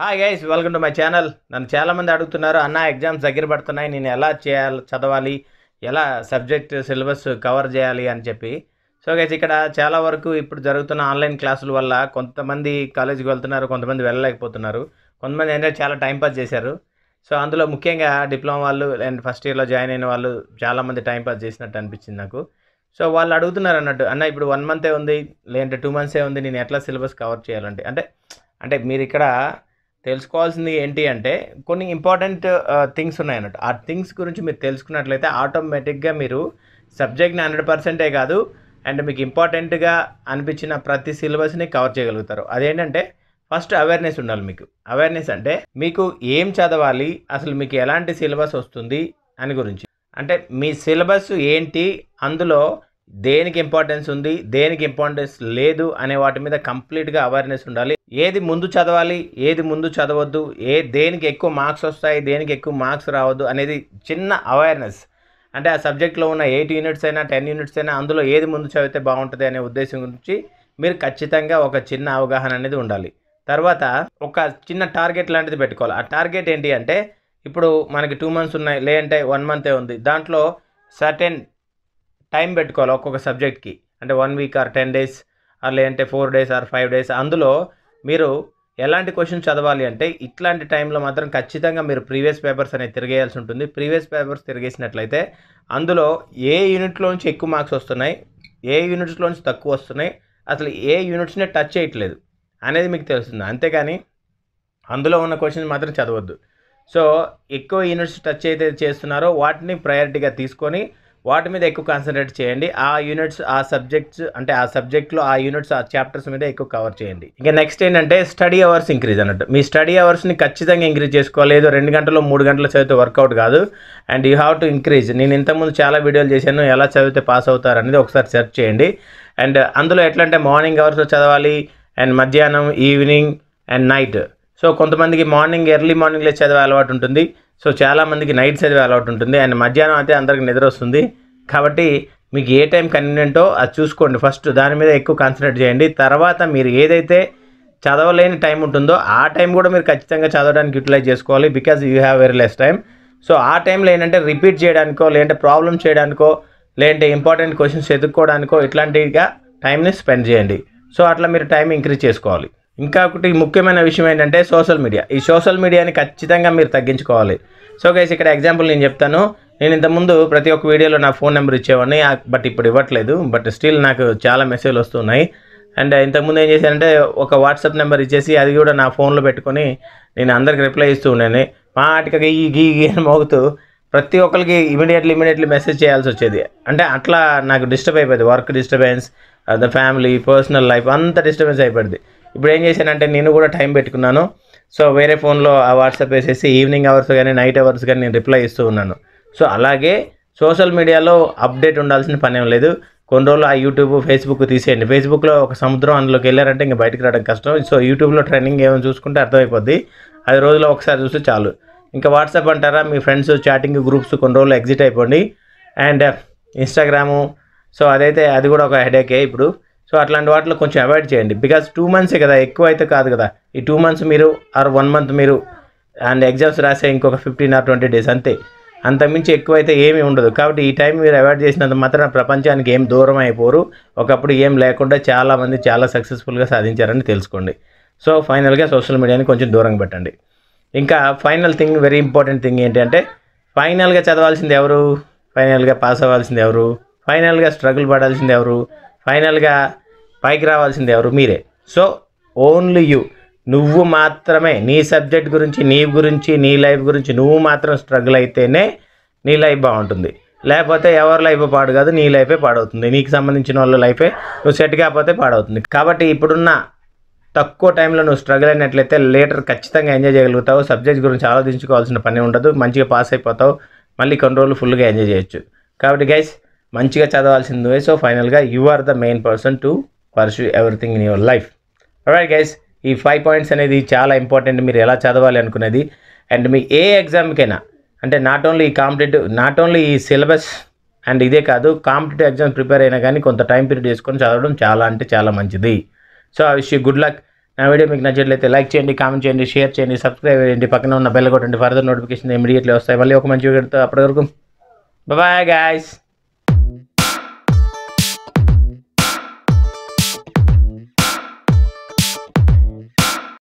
hi guys welcome to my channel నన్ను చాలామంది అడుగుతున్నారు అన్న ఎగ్జామ్స్ దగ్గర పడుతున్నాయి నేను ఎలా చేయాలి చదవాలి ఎలా సబ్జెక్ట్ సిలబస్ కవర్ చేయాలి అని చెప్పి సో గైస్ ఇక్కడ చాలా వరకు ఇప్పుడు జరుగుతున్న ఆన్లైన్ క్లాసుల వల్ల కొంతమంది కాలేజీకి వెళ్తున్నారు కొంతమంది వెళ్ళలేకపోతున్నారు కొంతమంది ఏంటంటే చాలా టైంపాస్ చేశారు సో అందులో ముఖ్యంగా డిప్లొమా వాళ్ళు అండ్ ఫస్ట్ ఇయర్లో జాయిన్ అయిన వాళ్ళు చాలామంది టైంపాస్ చేసినట్టు అనిపించింది నాకు సో వాళ్ళు అడుగుతున్నారు అన్నట్టు అన్న ఇప్పుడు వన్ మంతే ఉంది లేదంటే టూ మంత్సే ఉంది నేను ఎట్లా సిలబస్ కవర్ చేయాలంటే అంటే అంటే మీరు ఇక్కడ తెలుసుకోవాల్సింది ఏంటి అంటే కొన్ని ఇంపార్టెంట్ థింగ్స్ ఉన్నాయి అన్నట్టు ఆ థింగ్స్ గురించి మీరు తెలుసుకున్నట్లయితే ఆటోమేటిక్గా మీరు సబ్జెక్ట్ని హండ్రెడ్ పర్సెంటే కాదు అండ్ మీకు ఇంపార్టెంట్గా అనిపించిన ప్రతి సిలబస్ని కవర్ చేయగలుగుతారు అదేంటంటే ఫస్ట్ అవేర్నెస్ ఉండాలి మీకు అవేర్నెస్ అంటే మీకు ఏం చదవాలి అసలు మీకు ఎలాంటి సిలబస్ వస్తుంది అని గురించి అంటే మీ సిలబస్ ఏంటి అందులో దేనికి ఇంపార్టెన్స్ ఉంది దేనికి ఇంపార్టెన్స్ లేదు అనే వాటి మీద కంప్లీట్గా అవేర్నెస్ ఉండాలి ఏది ముందు చదవాలి ఏది ముందు చదవద్దు ఏ దేనికి ఎక్కువ మార్క్స్ వస్తాయి దేనికి ఎక్కువ మార్క్స్ రావద్దు అనేది చిన్న అవేర్నెస్ అంటే ఆ సబ్జెక్ట్లో ఉన్న ఎయిట్ యూనిట్స్ అయినా టెన్ యూనిట్స్ అయినా అందులో ఏది ముందు చదివితే బాగుంటుంది అనే ఉద్దేశం గురించి మీరు ఖచ్చితంగా ఒక చిన్న అవగాహన అనేది ఉండాలి తర్వాత ఒక చిన్న టార్గెట్ లాంటిది పెట్టుకోవాలి ఆ టార్గెట్ ఏంటి అంటే ఇప్పుడు మనకి టూ మంత్స్ ఉన్నాయి లేదంటే వన్ మంతే ఉంది దాంట్లో సర్టెన్ టైం పెట్టుకోవాలి ఒక్కొక్క సబ్జెక్ట్కి అంటే one week or ten days or లేదంటే four days or five days అందులో మీరు ఎలాంటి క్వశ్చన్స్ చదవాలి అంటే ఇట్లాంటి టైంలో మాత్రం ఖచ్చితంగా మీరు ప్రీవియస్ పేపర్స్ అనేది తిరిగేయాల్సి ఉంటుంది ప్రీవియస్ పేపర్స్ తిరిగేసినట్లయితే అందులో ఏ యూనిట్లోంచి ఎక్కువ మార్క్స్ వస్తున్నాయి ఏ యూనిట్స్లోంచి తక్కువ వస్తున్నాయి అసలు ఏ యూనిట్స్నే టచ్ చేయట్లేదు అనేది మీకు తెలుస్తుంది అంతేకాని అందులో ఉన్న క్వశ్చన్స్ మాత్రం చదవద్దు సో ఎక్కువ యూనిట్స్ టచ్ అయితే చేస్తున్నారో వాటిని ప్రయారిటీగా తీసుకొని వాటి మీద ఎక్కువ కాన్సన్ట్రేట్ చేయండి ఆ యూనిట్స్ ఆ సబ్జెక్ట్స్ అంటే ఆ సబ్జెక్ట్లో ఆ యూనిట్స్ ఆ చాప్టర్స్ మీద ఎక్కువ కవర్ చేయండి ఇంకా నెక్స్ట్ ఏంటంటే స్టడీ అవర్స్ ఇంక్రీజ్ అన్నట్టు మీ స్టడీ అవర్స్ని ఖచ్చితంగా ఇంక్రీజ్ చేసుకోవాలి ఏదో రెండు గంటలు మూడు గంటలు చదివితే వర్కౌట్ కాదు and you have to increase నేను ఇంతకుముందు చాలా వీడియోలు చేశాను ఎలా చదివితే పాస్ అవుతారు అనేది ఒకసారి సెర్చ్ చేయండి అండ్ అందులో ఎట్లా అంటే మార్నింగ్ అవర్స్లో చదవాలి అండ్ మధ్యాహ్నం ఈవినింగ్ అండ్ నైట్ సో కొంతమందికి మార్నింగ్ ఎర్లీ మార్నింగ్ మార్నింగ్లో చదివే అలవాటు ఉంటుంది సో చాలామందికి నైట్ చదివే అలవాటు ఉంటుంది అండ్ మధ్యాహ్నం అయితే అందరికి నిద్ర వస్తుంది కాబట్టి మీకు ఏ టైం కన్వీనియంటో అది చూసుకోండి ఫస్ట్ దాని మీద ఎక్కువ కాన్సన్ట్రేట్ చేయండి తర్వాత మీరు ఏదైతే చదవలేని టైం ఉంటుందో ఆ టైం కూడా మీరు ఖచ్చితంగా చదవడానికి యూటిలైజ్ చేసుకోవాలి because you have very less time so ఆ టైంలో ఏంటంటే రిపీట్ చేయడానికో లేదంటే ప్రాబ్లమ్ చేయడానికో లేదంటే ఇంపార్టెంట్ క్వశ్చన్స్ ఎదుర్కోవడానికో ఇట్లాంటిగా టైంని స్పెండ్ చేయండి సో అట్లా మీరు టైం ఇంక్రీజ్ చేసుకోవాలి ఇంకా ఒకటి ముఖ్యమైన విషయం ఏంటంటే సోషల్ మీడియా ఈ సోషల్ మీడియాని ఖచ్చితంగా మీరు తగ్గించుకోవాలి సో గైస్ ఇక్కడ ఎగ్జాంపుల్ నేను చెప్తాను నేను ఇంతకుముందు ప్రతి ఒక్క వీడియోలో నా ఫోన్ నెంబర్ ఇచ్చేవాడిని బట్ ఇప్పుడు ఇవ్వట్లేదు బట్ స్టిల్ నాకు చాలా మెసేజ్లు వస్తున్నాయి అండ్ ఇంతకుముందు ఏం చేశానంటే ఒక వాట్సాప్ నెంబర్ ఇచ్చేసి అది కూడా నా ఫోన్లో పెట్టుకొని నేను అందరికి రిప్లై ఇస్తూ ఉన్నాను మా ఈ గీ గీ అని మోగుతూ ప్రతి ఒక్కరికి ఇమీడియట్లీ ఇమీడియట్లీ మెసేజ్ చేయాల్సి వచ్చేది అంటే అట్లా నాకు డిస్టర్బ్ అయిపోయింది work disturbance the family personal life అంతా డిస్టర్బెన్స్ అయిపోయింది ఇప్పుడు ఏం చేశానంటే నేను కూడా టైం పెట్టుకున్నాను సో వేరే ఫోన్లో ఆ వాట్సాప్ వేసేసి ఈవినింగ్ అవర్స్ కానీ నైట్ అవర్స్ కానీ నేను రిప్లై ఇస్తూ ఉన్నాను సో అలాగే సోషల్ మీడియాలో అప్డేట్ ఉండాల్సిన పని ఏం లేదు కొన్ని రోజులు ఆ యూట్యూబ్ ఫేస్బుక్ తీసేయండి ఫేస్బుక్లో ఒక సముద్రం అందులోకి వెళ్ళారంటే ఇంకా బయటకు రావడం కష్టం సో యూట్యూబ్లో ట్రెండింగ్ ఏమైనా చూసుకుంటే అర్థమైపోద్ది అది రోజులో ఒకసారి చూస్తే చాలు ఇంకా వాట్సాప్ అంటారా మీ ఫ్రెండ్స్ చాటింగ్ గ్రూప్స్ కొన్ని రోజులు ఎగ్జిట్ అయిపోండి అండ్ ఇన్స్టాగ్రాము సో అదైతే అది కూడా ఒక హెడేకే ఇప్పుడు సో అట్లాంటి వాటిలో కొంచెం అవాయిడ్ చేయండి బికాజ్ టూ మంత్సే కదా ఎక్కువ అయితే కాదు కదా ఈ టూ మంత్స్ మీరు ఆర్ వన్ మంత్ మీరు అండ్ ఎగ్జామ్స్ రాసే ఇంకొక ఫిఫ్టీన్ ఆర్ ట్వంటీ డేస్ అంతే అంతమించి ఎక్కువైతే ఏమీ ఉండదు కాబట్టి ఈ టైం మీరు అవాయిడ్ చేసినంత మాత్రం ప్రపంచానికి ఏం దూరం అయిపోరు ఒకప్పుడు ఏం లేకుండా చాలామంది చాలా సక్సెస్ఫుల్గా సాధించారని తెలుసుకోండి సో ఫైనల్గా సోషల్ మీడియాని కొంచెం దూరంగా పెట్టండి ఇంకా final thing very important thing ఏంటంటే ఫైనల్గా చదవాల్సింది ఎవరు ఫైనల్గా పాస్ అవ్వాల్సింది ఎవరు ఫైనల్గా స్ట్రగుల్ పడాల్సింది ఎవరు ఫైనల్గా పైకి రావాల్సింది ఎవరు మీరే సో ఓన్లీ యూ నువ్వు మాత్రమే నీ సబ్జెక్ట్ గురించి నీ గురించి నీ లైఫ్ గురించి నువ్వు మాత్రం స్ట్రగుల్ అయితేనే నీ లైఫ్ బాగుంటుంది లేకపోతే ఎవరి లైఫ్ పాడు కాదు నీ లైఫే పాడవుతుంది నీకు సంబంధించిన వాళ్ళ లైఫే నువ్వు సెట్ కాకపోతే పాడవుతుంది కాబట్టి ఇప్పుడున్న తక్కువ టైంలో నువ్వు స్ట్రగుల్ అయినట్లయితే లేటర్ ఖచ్చితంగా ఎంజాయ్ చేయగలుగుతావు సబ్జెక్ట్ గురించి ఆలోచించుకోవాల్సిన పని ఉండదు మంచిగా పాస్ అయిపోతావు మళ్ళీ కొన్ని రోజులు ఫుల్గా ఎంజాయ్ చేయొచ్చు కాబట్టి గైస్ మంచిగా చదవాల్సిందే సో ఫైనల్గా you are the main person to pursue everything in your life right guys ఈ ఫైవ్ పాయింట్స్ అనేది చాలా ఇంపార్టెంట్ మీరు ఎలా చదవాలి అనుకునేది అండ్ మీ ఏ ఎగ్జామ్కైనా అంటే నాట్ ఓన్లీ ఈ కాంపిటేటివ్ నాట్ ఓన్లీ ఈ సిలబస్ అండ్ ఇదే కాదు కాంపిటేటివ్ ఎగ్జామ్స్ ప్రిపేర్ అయినా కానీ కొంత టైం పీరియడ్ చేసుకొని చదవడం చాలా అంటే చాలా మంచిది so I wish you good luck నా వీడియో మీకు నచ్చినట్లయితే లైక్ చేయండి కామెంట్ చేయండి షేర్ చేయండి సబ్స్క్రైబ్ చేయండి పక్కన ఉన్న బెల్ కొట్టండి ఫర్దర్ నోటిఫికేషన్ ఇమీడియట్లీ వస్తాయి మళ్ళీ ఒక మంచి వీడియోతో అప్పటి వరకు బాయ్ గాయస్